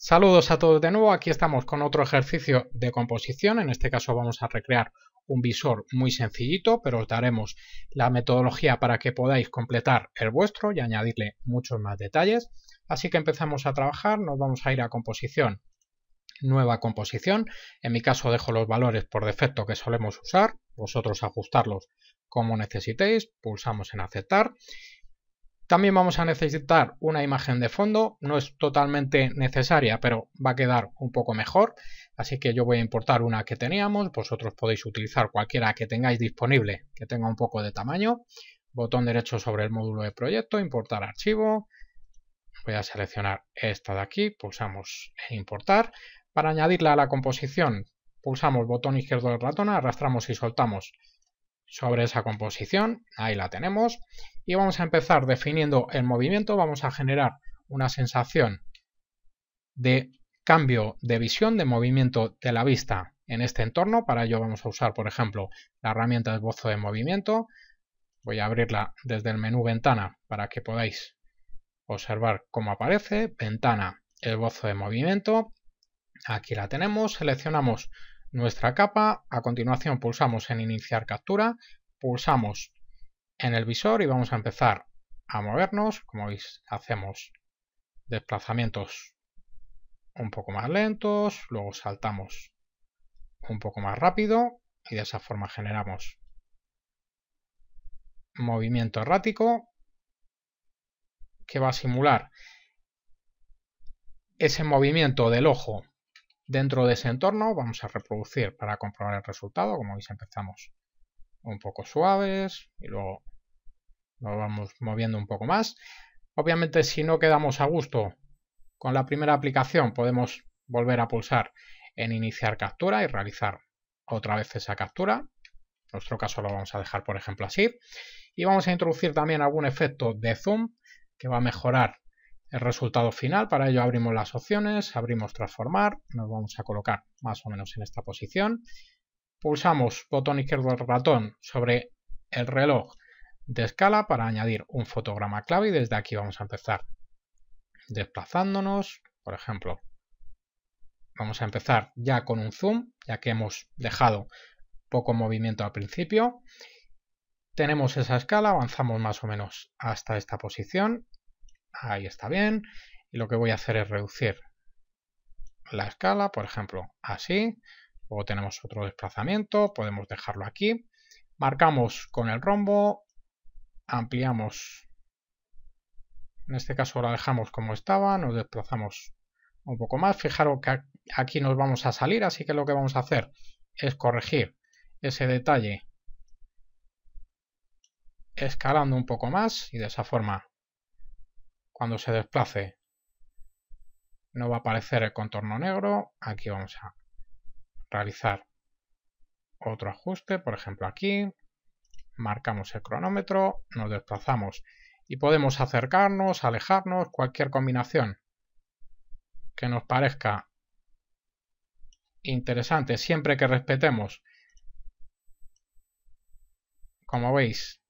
Saludos a todos de nuevo, aquí estamos con otro ejercicio de composición, en este caso vamos a recrear un visor muy sencillito, pero os daremos la metodología para que podáis completar el vuestro y añadirle muchos más detalles. Así que empezamos a trabajar, nos vamos a ir a composición, nueva composición, en mi caso dejo los valores por defecto que solemos usar, vosotros ajustarlos como necesitéis, pulsamos en aceptar también vamos a necesitar una imagen de fondo, no es totalmente necesaria, pero va a quedar un poco mejor. Así que yo voy a importar una que teníamos, vosotros podéis utilizar cualquiera que tengáis disponible que tenga un poco de tamaño. Botón derecho sobre el módulo de proyecto, importar archivo. Voy a seleccionar esta de aquí, pulsamos en importar. Para añadirla a la composición, pulsamos botón izquierdo del ratón, arrastramos y soltamos sobre esa composición, ahí la tenemos, y vamos a empezar definiendo el movimiento, vamos a generar una sensación de cambio de visión, de movimiento de la vista en este entorno, para ello vamos a usar por ejemplo la herramienta del bozo de movimiento, voy a abrirla desde el menú ventana para que podáis observar cómo aparece, ventana, el bozo de movimiento, aquí la tenemos, seleccionamos nuestra capa, a continuación pulsamos en iniciar captura, pulsamos en el visor y vamos a empezar a movernos, como veis hacemos desplazamientos un poco más lentos, luego saltamos un poco más rápido y de esa forma generamos movimiento errático que va a simular ese movimiento del ojo Dentro de ese entorno vamos a reproducir para comprobar el resultado. Como veis empezamos un poco suaves y luego nos vamos moviendo un poco más. Obviamente si no quedamos a gusto con la primera aplicación podemos volver a pulsar en iniciar captura y realizar otra vez esa captura. En nuestro caso lo vamos a dejar por ejemplo así. Y vamos a introducir también algún efecto de zoom que va a mejorar el resultado final. Para ello abrimos las opciones, abrimos transformar, nos vamos a colocar más o menos en esta posición. Pulsamos botón izquierdo del ratón sobre el reloj de escala para añadir un fotograma clave y desde aquí vamos a empezar desplazándonos, por ejemplo. Vamos a empezar ya con un zoom, ya que hemos dejado poco movimiento al principio. Tenemos esa escala, avanzamos más o menos hasta esta posición ahí está bien, y lo que voy a hacer es reducir la escala, por ejemplo, así, luego tenemos otro desplazamiento, podemos dejarlo aquí, marcamos con el rombo, ampliamos, en este caso la dejamos como estaba, nos desplazamos un poco más, fijaros que aquí nos vamos a salir, así que lo que vamos a hacer es corregir ese detalle escalando un poco más y de esa forma cuando se desplace no va a aparecer el contorno negro. Aquí vamos a realizar otro ajuste, por ejemplo aquí. Marcamos el cronómetro, nos desplazamos y podemos acercarnos, alejarnos, cualquier combinación que nos parezca interesante, siempre que respetemos, como veis,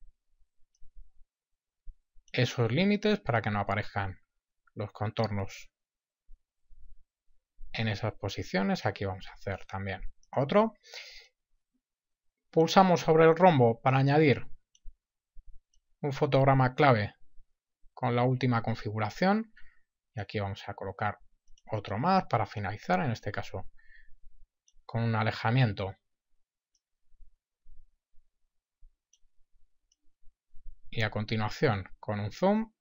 esos límites para que no aparezcan los contornos en esas posiciones. Aquí vamos a hacer también otro. Pulsamos sobre el rombo para añadir un fotograma clave con la última configuración. Y aquí vamos a colocar otro más para finalizar, en este caso con un alejamiento y a continuación con un zoom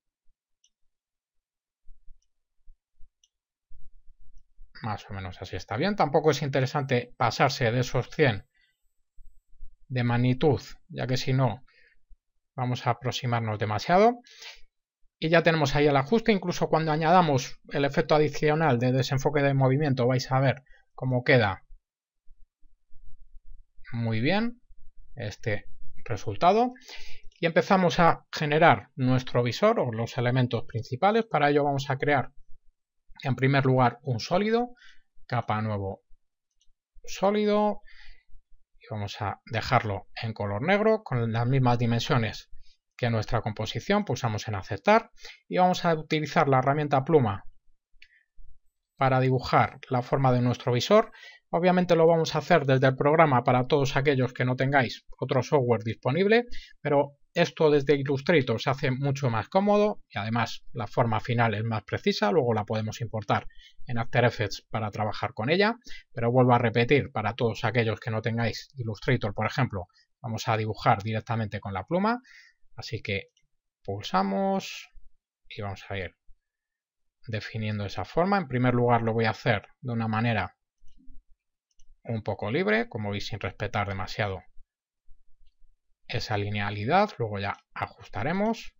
más o menos así está bien. Tampoco es interesante pasarse de esos 100 de magnitud, ya que si no vamos a aproximarnos demasiado. Y ya tenemos ahí el ajuste, incluso cuando añadamos el efecto adicional de desenfoque de movimiento vais a ver cómo queda muy bien este resultado y empezamos a generar nuestro visor o los elementos principales. Para ello vamos a crear en primer lugar un sólido, capa nuevo sólido y vamos a dejarlo en color negro con las mismas dimensiones que nuestra composición, pulsamos pues en aceptar y vamos a utilizar la herramienta pluma para dibujar la forma de nuestro visor. Obviamente lo vamos a hacer desde el programa para todos aquellos que no tengáis otro software disponible, pero esto desde Illustrator se hace mucho más cómodo y además la forma final es más precisa, luego la podemos importar en After Effects para trabajar con ella, pero vuelvo a repetir, para todos aquellos que no tengáis Illustrator, por ejemplo, vamos a dibujar directamente con la pluma, así que pulsamos y vamos a ir definiendo esa forma. En primer lugar lo voy a hacer de una manera un poco libre, como veis sin respetar demasiado esa linealidad, luego ya ajustaremos.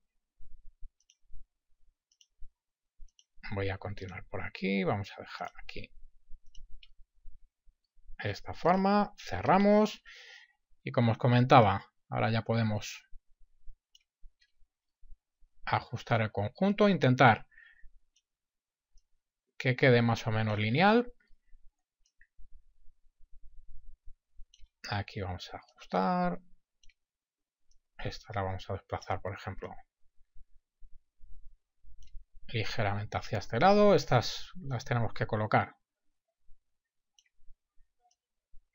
Voy a continuar por aquí, vamos a dejar aquí esta forma, cerramos y como os comentaba, ahora ya podemos ajustar el conjunto, intentar que quede más o menos lineal. Aquí vamos a ajustar, esta la vamos a desplazar, por ejemplo, ligeramente hacia este lado. Estas las tenemos que colocar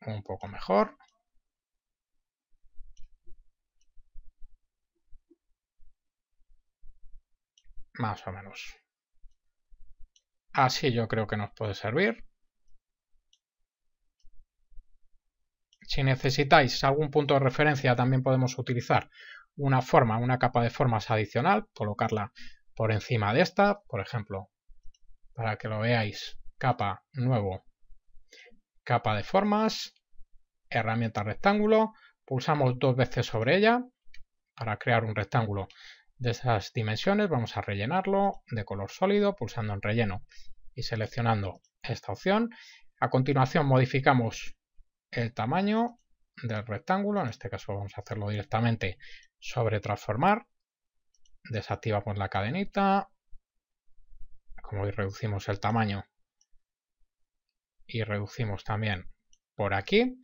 un poco mejor. Más o menos. Así yo creo que nos puede servir. Si necesitáis algún punto de referencia, también podemos utilizar una forma, una capa de formas adicional, colocarla por encima de esta, por ejemplo, para que lo veáis, capa nuevo, capa de formas, herramienta rectángulo, pulsamos dos veces sobre ella para crear un rectángulo de esas dimensiones, vamos a rellenarlo de color sólido pulsando en relleno y seleccionando esta opción. A continuación modificamos el tamaño del rectángulo, en este caso vamos a hacerlo directamente sobre transformar, desactivamos la cadenita, como veis reducimos el tamaño y reducimos también por aquí,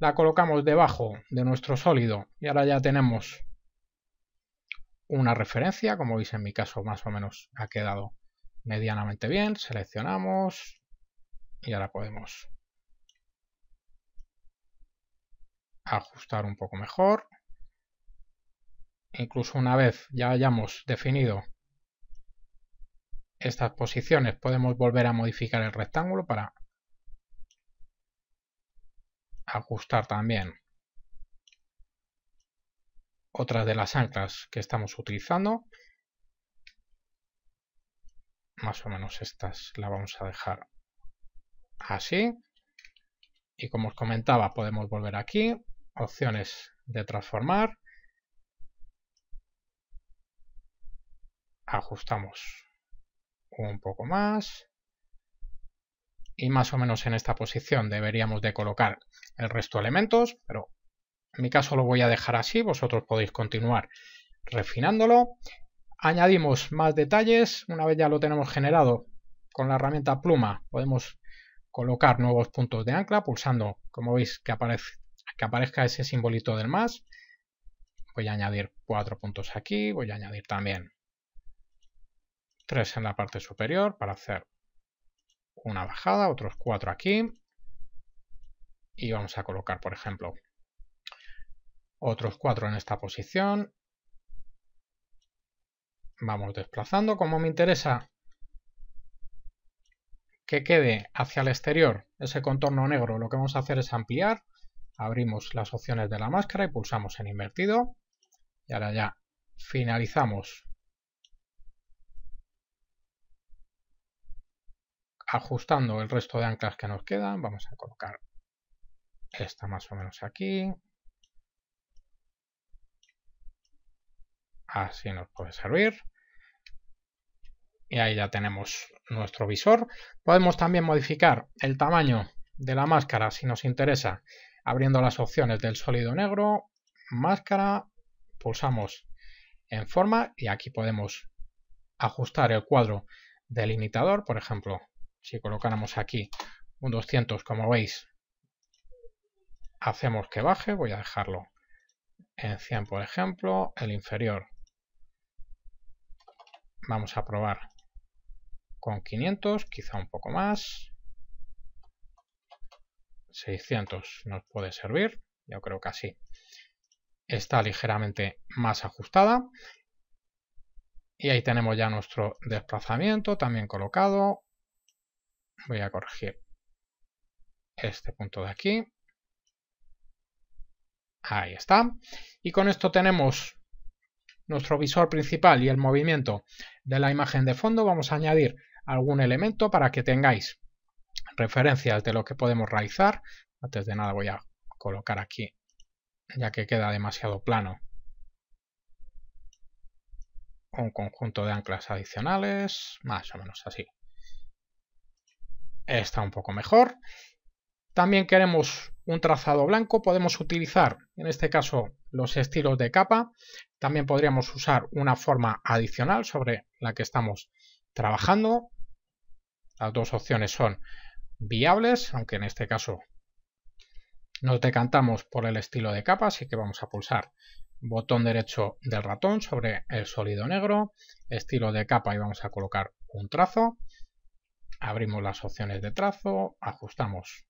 la colocamos debajo de nuestro sólido y ahora ya tenemos una referencia, como veis en mi caso más o menos ha quedado medianamente bien, seleccionamos y ahora podemos ajustar un poco mejor. Incluso una vez ya hayamos definido estas posiciones, podemos volver a modificar el rectángulo para ajustar también otras de las anclas que estamos utilizando. Más o menos estas la vamos a dejar así. Y como os comentaba, podemos volver aquí, opciones de transformar. Ajustamos un poco más. Y más o menos en esta posición deberíamos de colocar el resto de elementos, pero en mi caso lo voy a dejar así, vosotros podéis continuar refinándolo. Añadimos más detalles, una vez ya lo tenemos generado con la herramienta pluma podemos colocar nuevos puntos de ancla pulsando, como veis que aparece que aparezca ese simbolito del más. Voy a añadir cuatro puntos aquí, voy a añadir también tres en la parte superior para hacer una bajada, otros cuatro aquí. Y vamos a colocar, por ejemplo, otros cuatro en esta posición. Vamos desplazando. Como me interesa que quede hacia el exterior ese contorno negro, lo que vamos a hacer es ampliar abrimos las opciones de la máscara y pulsamos en invertido. Y ahora ya finalizamos. Ajustando el resto de anclas que nos quedan, vamos a colocar esta más o menos aquí. Así nos puede servir. Y ahí ya tenemos nuestro visor. Podemos también modificar el tamaño de la máscara si nos interesa Abriendo las opciones del sólido negro, máscara, pulsamos en forma y aquí podemos ajustar el cuadro delimitador, por ejemplo, si colocáramos aquí un 200, como veis, hacemos que baje, voy a dejarlo en 100, por ejemplo, el inferior vamos a probar con 500, quizá un poco más, 600 nos puede servir, yo creo que así está ligeramente más ajustada. Y ahí tenemos ya nuestro desplazamiento también colocado. Voy a corregir este punto de aquí. Ahí está. Y con esto tenemos nuestro visor principal y el movimiento de la imagen de fondo. Vamos a añadir algún elemento para que tengáis referencias de lo que podemos realizar. Antes de nada voy a colocar aquí, ya que queda demasiado plano, un conjunto de anclas adicionales, más o menos así. Está un poco mejor. También queremos un trazado blanco, podemos utilizar en este caso los estilos de capa, también podríamos usar una forma adicional sobre la que estamos trabajando. Las dos opciones son viables, aunque en este caso nos decantamos por el estilo de capa, así que vamos a pulsar botón derecho del ratón sobre el sólido negro, estilo de capa y vamos a colocar un trazo, abrimos las opciones de trazo, ajustamos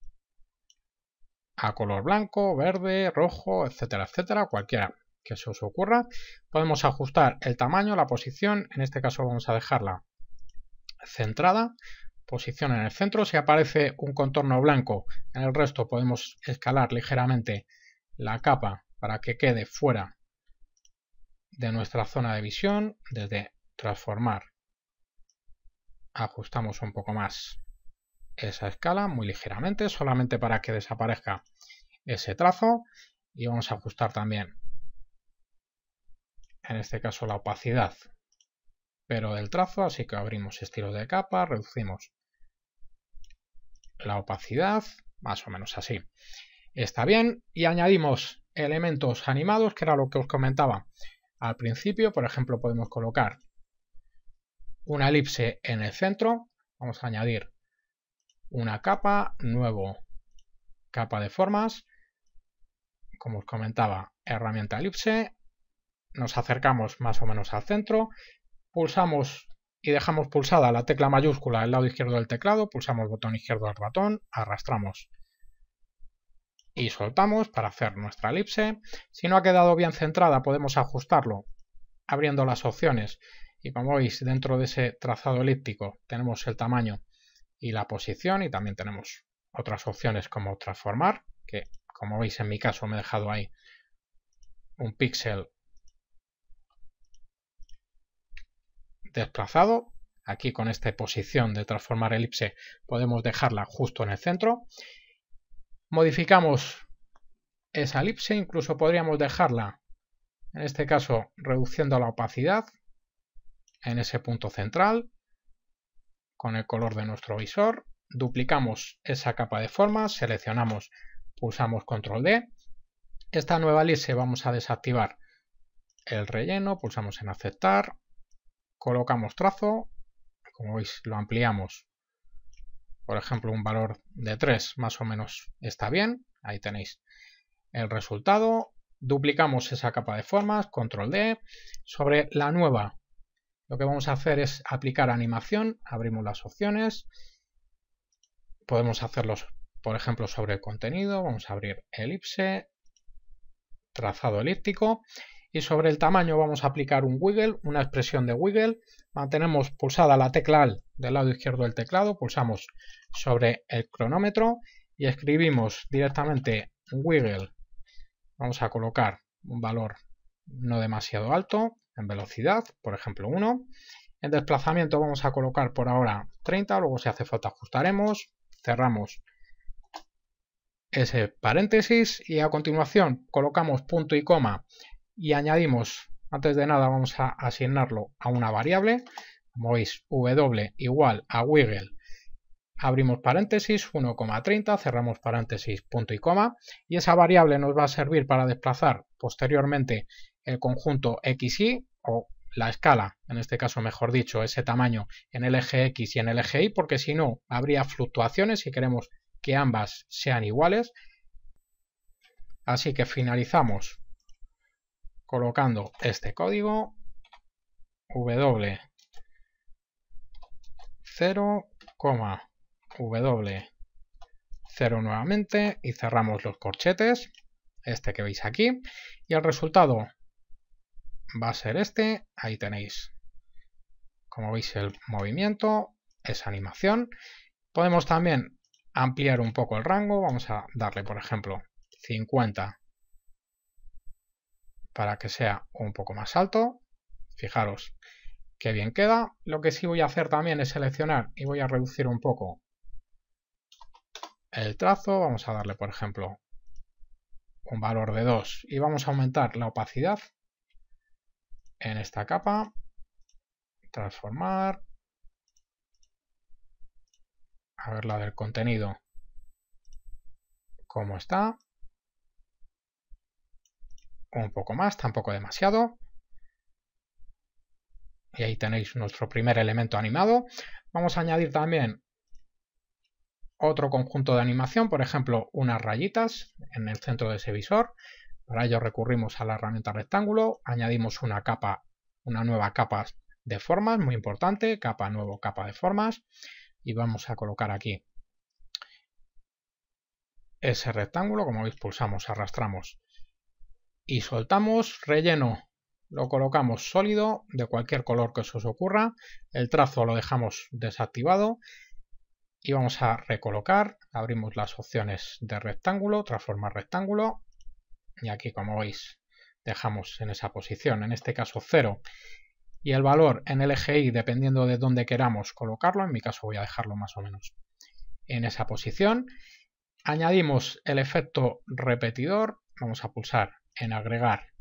a color blanco, verde, rojo, etcétera, etcétera, cualquiera que se os ocurra. Podemos ajustar el tamaño, la posición, en este caso vamos a dejarla centrada, posición en el centro, si aparece un contorno blanco en el resto podemos escalar ligeramente la capa para que quede fuera de nuestra zona de visión desde transformar ajustamos un poco más esa escala muy ligeramente solamente para que desaparezca ese trazo y vamos a ajustar también en este caso la opacidad pero del trazo, así que abrimos estilo de capa, reducimos la opacidad, más o menos así. Está bien, y añadimos elementos animados, que era lo que os comentaba al principio. Por ejemplo, podemos colocar una elipse en el centro. Vamos a añadir una capa, nuevo capa de formas. Como os comentaba, herramienta elipse. Nos acercamos más o menos al centro pulsamos y dejamos pulsada la tecla mayúscula al lado izquierdo del teclado, pulsamos el botón izquierdo del ratón, arrastramos y soltamos para hacer nuestra elipse. Si no ha quedado bien centrada podemos ajustarlo abriendo las opciones y como veis dentro de ese trazado elíptico tenemos el tamaño y la posición y también tenemos otras opciones como transformar que como veis en mi caso me he dejado ahí un píxel desplazado. Aquí con esta posición de transformar elipse podemos dejarla justo en el centro. Modificamos esa elipse, incluso podríamos dejarla, en este caso reduciendo la opacidad en ese punto central con el color de nuestro visor. Duplicamos esa capa de formas, seleccionamos, pulsamos control D. Esta nueva elipse vamos a desactivar el relleno, pulsamos en aceptar, colocamos trazo, como veis lo ampliamos, por ejemplo un valor de 3 más o menos está bien, ahí tenéis el resultado, duplicamos esa capa de formas, control D, sobre la nueva lo que vamos a hacer es aplicar animación, abrimos las opciones, podemos hacerlos por ejemplo sobre el contenido, vamos a abrir elipse, trazado elíptico y sobre el tamaño vamos a aplicar un wiggle, una expresión de wiggle. Mantenemos pulsada la tecla del lado izquierdo del teclado, pulsamos sobre el cronómetro y escribimos directamente wiggle. Vamos a colocar un valor no demasiado alto, en velocidad, por ejemplo 1. En desplazamiento vamos a colocar por ahora 30, luego si hace falta ajustaremos. Cerramos ese paréntesis y a continuación colocamos punto y coma y añadimos, antes de nada vamos a asignarlo a una variable, como veis, w igual a wiggle, abrimos paréntesis, 1,30, cerramos paréntesis, punto y coma, y esa variable nos va a servir para desplazar posteriormente el conjunto xy o la escala, en este caso mejor dicho, ese tamaño en el eje X y en el eje Y, porque si no habría fluctuaciones si queremos que ambas sean iguales. Así que finalizamos colocando este código w 0, w 0 nuevamente y cerramos los corchetes, este que veis aquí, y el resultado va a ser este, ahí tenéis, como veis el movimiento, esa animación, podemos también ampliar un poco el rango, vamos a darle por ejemplo 50 para que sea un poco más alto. Fijaros qué bien queda. Lo que sí voy a hacer también es seleccionar y voy a reducir un poco el trazo. Vamos a darle, por ejemplo, un valor de 2 y vamos a aumentar la opacidad en esta capa. Transformar. A ver la del contenido. ¿Cómo está? un poco más, tampoco demasiado. Y ahí tenéis nuestro primer elemento animado. Vamos a añadir también otro conjunto de animación, por ejemplo, unas rayitas en el centro de ese visor. Para ello recurrimos a la herramienta rectángulo, añadimos una capa, una nueva capa de formas, muy importante, capa nuevo, capa de formas, y vamos a colocar aquí ese rectángulo, como veis pulsamos, arrastramos y soltamos relleno. Lo colocamos sólido de cualquier color que se os ocurra. El trazo lo dejamos desactivado y vamos a recolocar. Abrimos las opciones de rectángulo, transformar rectángulo y aquí como veis dejamos en esa posición, en este caso 0 y el valor en el eje Y dependiendo de dónde queramos colocarlo, en mi caso voy a dejarlo más o menos en esa posición. Añadimos el efecto repetidor, vamos a pulsar en agregar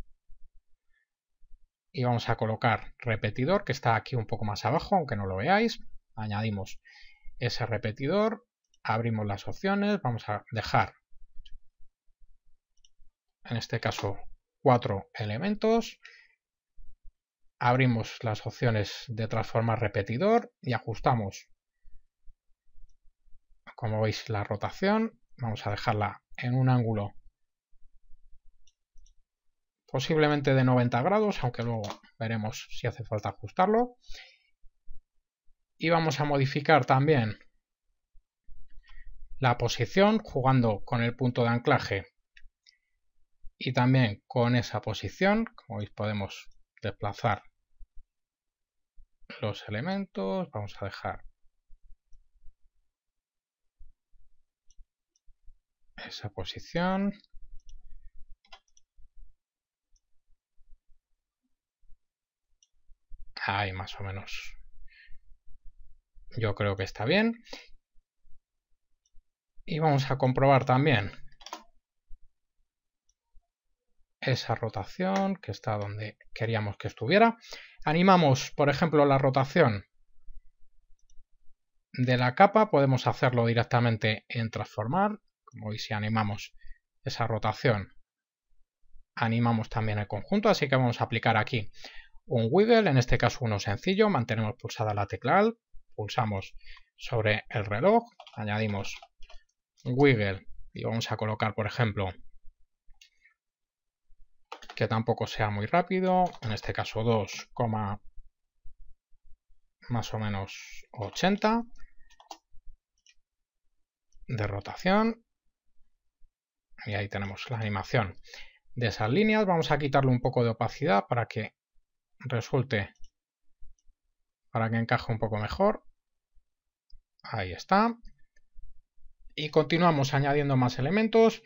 y vamos a colocar repetidor que está aquí un poco más abajo aunque no lo veáis añadimos ese repetidor abrimos las opciones vamos a dejar en este caso cuatro elementos abrimos las opciones de transformar repetidor y ajustamos como veis la rotación vamos a dejarla en un ángulo posiblemente de 90 grados, aunque luego veremos si hace falta ajustarlo. Y vamos a modificar también la posición jugando con el punto de anclaje y también con esa posición, como veis podemos desplazar los elementos, vamos a dejar esa posición Ahí más o menos. Yo creo que está bien. Y vamos a comprobar también esa rotación que está donde queríamos que estuviera. Animamos, por ejemplo, la rotación de la capa. Podemos hacerlo directamente en transformar. Como veis, si animamos esa rotación, animamos también el conjunto. Así que vamos a aplicar aquí un wiggle, en este caso uno sencillo, mantenemos pulsada la tecla Alt, pulsamos sobre el reloj, añadimos wiggle y vamos a colocar, por ejemplo, que tampoco sea muy rápido, en este caso 2, más o menos 80 de rotación y ahí tenemos la animación de esas líneas. Vamos a quitarle un poco de opacidad para que resulte para que encaje un poco mejor. Ahí está. Y continuamos añadiendo más elementos.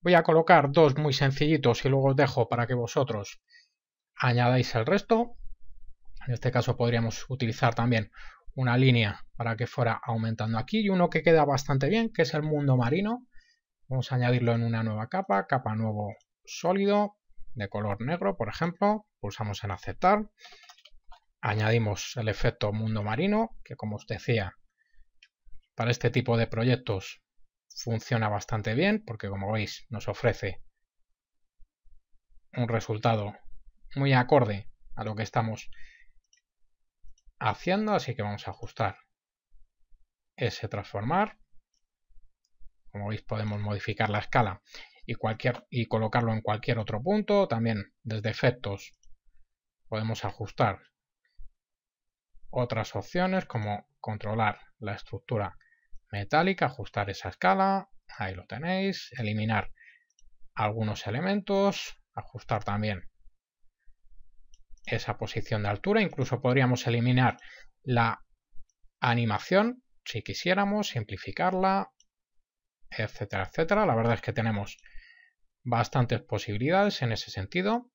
Voy a colocar dos muy sencillitos y luego os dejo para que vosotros añadáis el resto. En este caso podríamos utilizar también una línea para que fuera aumentando aquí y uno que queda bastante bien, que es el mundo marino. Vamos a añadirlo en una nueva capa, capa nuevo sólido de color negro, por ejemplo, pulsamos en aceptar, añadimos el efecto mundo marino, que como os decía, para este tipo de proyectos funciona bastante bien, porque como veis nos ofrece un resultado muy acorde a lo que estamos haciendo, así que vamos a ajustar ese transformar. Como veis podemos modificar la escala y, cualquier, y colocarlo en cualquier otro punto. También desde efectos podemos ajustar otras opciones como controlar la estructura metálica, ajustar esa escala, ahí lo tenéis, eliminar algunos elementos, ajustar también esa posición de altura, incluso podríamos eliminar la animación si quisiéramos, simplificarla, etcétera, etcétera. La verdad es que tenemos bastantes posibilidades en ese sentido.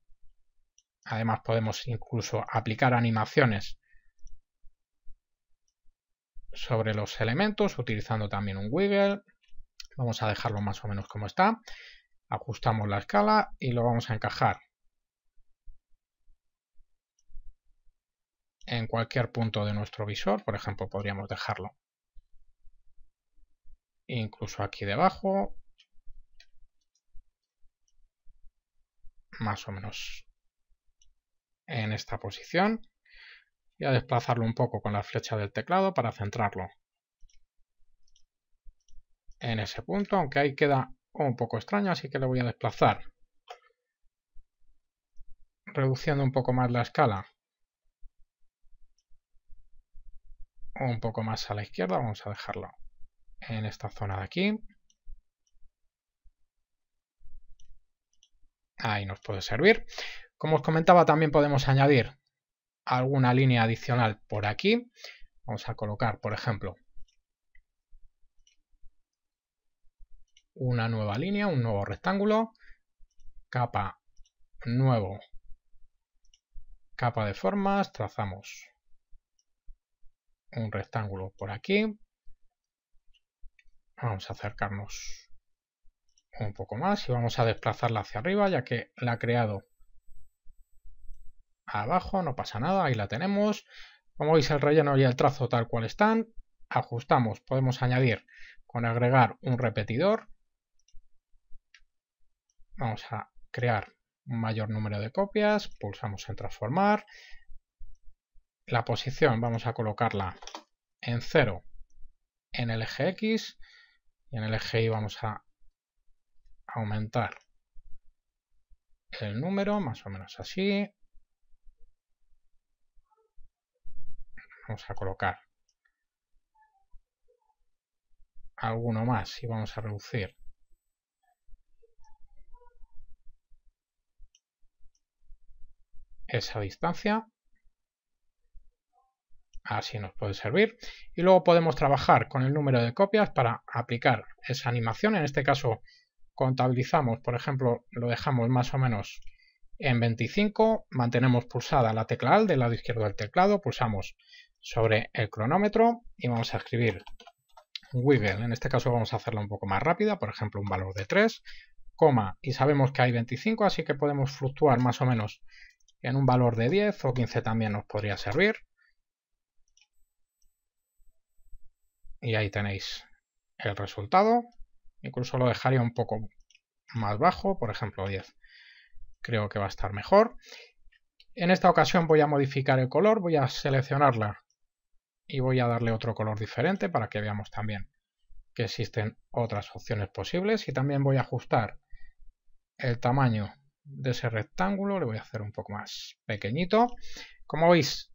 Además podemos incluso aplicar animaciones sobre los elementos utilizando también un wiggle. Vamos a dejarlo más o menos como está. Ajustamos la escala y lo vamos a encajar en cualquier punto de nuestro visor. Por ejemplo, podríamos dejarlo incluso aquí debajo. Más o menos en esta posición. y a desplazarlo un poco con la flecha del teclado para centrarlo en ese punto, aunque ahí queda un poco extraño, así que lo voy a desplazar. Reduciendo un poco más la escala. Un poco más a la izquierda, vamos a dejarlo en esta zona de aquí. Ahí nos puede servir. Como os comentaba, también podemos añadir alguna línea adicional por aquí. Vamos a colocar, por ejemplo, una nueva línea, un nuevo rectángulo, capa nuevo, capa de formas, trazamos un rectángulo por aquí, Vamos a acercarnos un poco más y vamos a desplazarla hacia arriba ya que la ha creado abajo, no pasa nada, ahí la tenemos. Como veis el relleno y el trazo tal cual están, ajustamos, podemos añadir con agregar un repetidor. Vamos a crear un mayor número de copias, pulsamos en transformar. La posición vamos a colocarla en 0 en el eje X y en el eje Y vamos a aumentar el número, más o menos así. Vamos a colocar alguno más y vamos a reducir esa distancia así nos puede servir. Y luego podemos trabajar con el número de copias para aplicar esa animación. En este caso contabilizamos, por ejemplo, lo dejamos más o menos en 25, mantenemos pulsada la tecla AL del lado izquierdo del teclado, pulsamos sobre el cronómetro y vamos a escribir wiggle. En este caso vamos a hacerlo un poco más rápida, por ejemplo un valor de 3, coma, y sabemos que hay 25, así que podemos fluctuar más o menos en un valor de 10 o 15 también nos podría servir. Y ahí tenéis el resultado. Incluso lo dejaría un poco más bajo, por ejemplo 10. Creo que va a estar mejor. En esta ocasión voy a modificar el color, voy a seleccionarla y voy a darle otro color diferente para que veamos también que existen otras opciones posibles. Y también voy a ajustar el tamaño de ese rectángulo, le voy a hacer un poco más pequeñito. Como veis,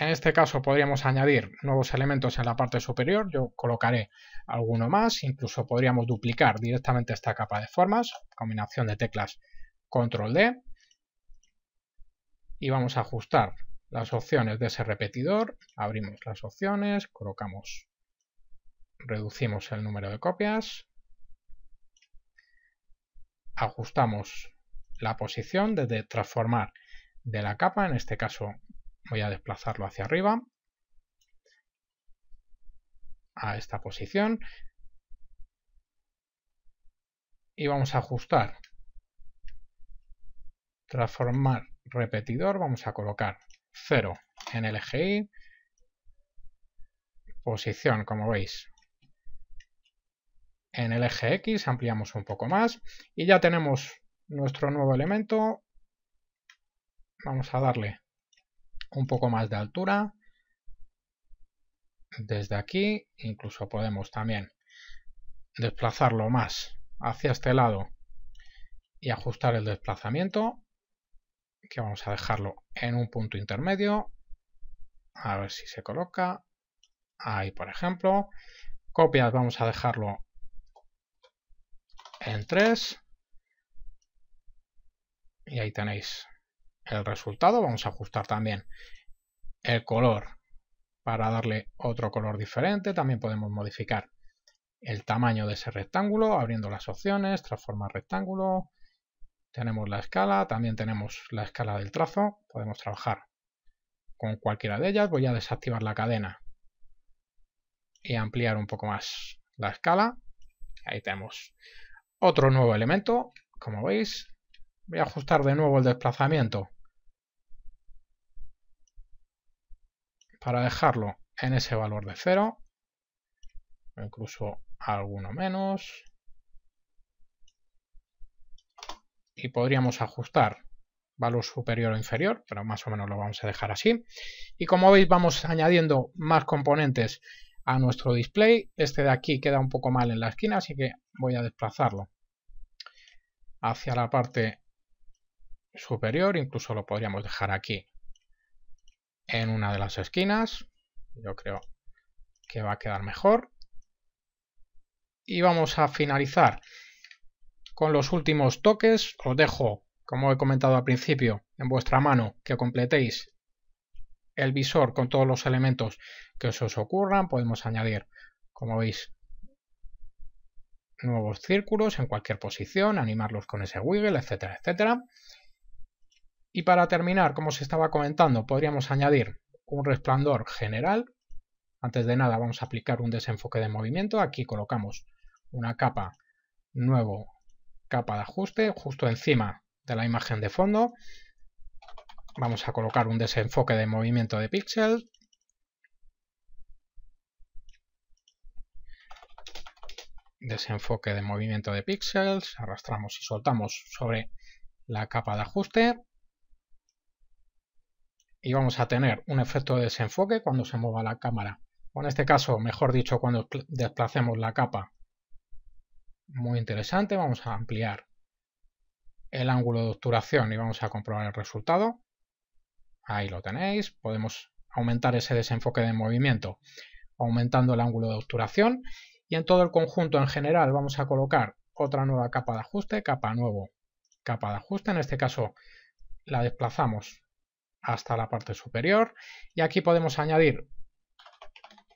en este caso podríamos añadir nuevos elementos en la parte superior, yo colocaré alguno más, incluso podríamos duplicar directamente esta capa de formas, combinación de teclas control D, y vamos a ajustar las opciones de ese repetidor, abrimos las opciones, colocamos, reducimos el número de copias, ajustamos la posición desde transformar de la capa, en este caso Voy a desplazarlo hacia arriba, a esta posición, y vamos a ajustar, transformar repetidor, vamos a colocar 0 en el eje Y, posición, como veis, en el eje X, ampliamos un poco más y ya tenemos nuestro nuevo elemento. Vamos a darle un poco más de altura desde aquí, incluso podemos también desplazarlo más hacia este lado y ajustar el desplazamiento, que vamos a dejarlo en un punto intermedio, a ver si se coloca, ahí por ejemplo, copias vamos a dejarlo en 3, y ahí tenéis el resultado. Vamos a ajustar también el color para darle otro color diferente. También podemos modificar el tamaño de ese rectángulo abriendo las opciones, transformar rectángulo. Tenemos la escala, también tenemos la escala del trazo. Podemos trabajar con cualquiera de ellas. Voy a desactivar la cadena y ampliar un poco más la escala. Ahí tenemos otro nuevo elemento, como veis. Voy a ajustar de nuevo el desplazamiento para dejarlo en ese valor de 0, incluso alguno menos, y podríamos ajustar valor superior o inferior, pero más o menos lo vamos a dejar así. Y como veis vamos añadiendo más componentes a nuestro display. Este de aquí queda un poco mal en la esquina, así que voy a desplazarlo hacia la parte superior. Incluso lo podríamos dejar aquí en una de las esquinas. Yo creo que va a quedar mejor. Y vamos a finalizar con los últimos toques. Os dejo, como he comentado al principio, en vuestra mano que completéis el visor con todos los elementos que os os ocurran. Podemos añadir, como veis, nuevos círculos en cualquier posición, animarlos con ese wiggle, etcétera, etcétera. Y para terminar, como se estaba comentando, podríamos añadir un resplandor general. Antes de nada vamos a aplicar un desenfoque de movimiento. Aquí colocamos una capa nuevo, capa de ajuste, justo encima de la imagen de fondo. Vamos a colocar un desenfoque de movimiento de píxeles. Desenfoque de movimiento de píxeles. Arrastramos y soltamos sobre la capa de ajuste y vamos a tener un efecto de desenfoque cuando se mueva la cámara. O en este caso, mejor dicho, cuando desplacemos la capa. Muy interesante, vamos a ampliar el ángulo de obturación y vamos a comprobar el resultado. Ahí lo tenéis, podemos aumentar ese desenfoque de movimiento aumentando el ángulo de obturación y en todo el conjunto en general vamos a colocar otra nueva capa de ajuste, capa nuevo, capa de ajuste, en este caso la desplazamos hasta la parte superior y aquí podemos añadir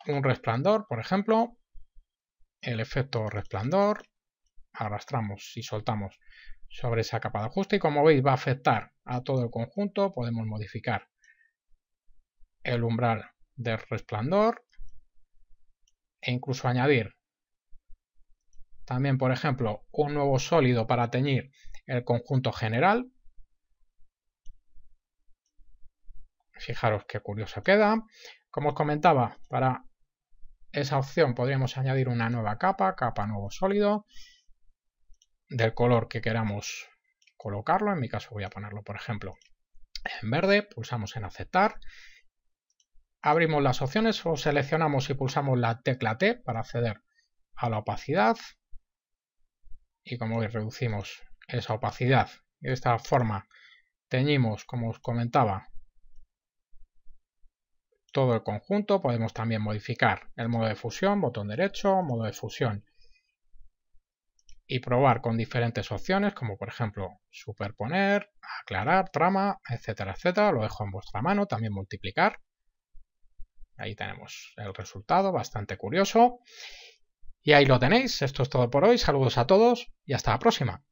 un resplandor, por ejemplo, el efecto resplandor, arrastramos y soltamos sobre esa capa de ajuste y como veis va a afectar a todo el conjunto, podemos modificar el umbral del resplandor e incluso añadir también, por ejemplo, un nuevo sólido para teñir el conjunto general, Fijaros qué curioso queda. Como os comentaba, para esa opción podríamos añadir una nueva capa, capa nuevo sólido, del color que queramos colocarlo. En mi caso voy a ponerlo, por ejemplo, en verde. Pulsamos en aceptar. Abrimos las opciones o seleccionamos y pulsamos la tecla T para acceder a la opacidad. Y como veis, reducimos esa opacidad. Y de esta forma teñimos, como os comentaba, todo el conjunto. Podemos también modificar el modo de fusión, botón derecho, modo de fusión y probar con diferentes opciones como por ejemplo superponer, aclarar, trama, etcétera, etcétera. Lo dejo en vuestra mano, también multiplicar. Ahí tenemos el resultado, bastante curioso. Y ahí lo tenéis, esto es todo por hoy, saludos a todos y hasta la próxima.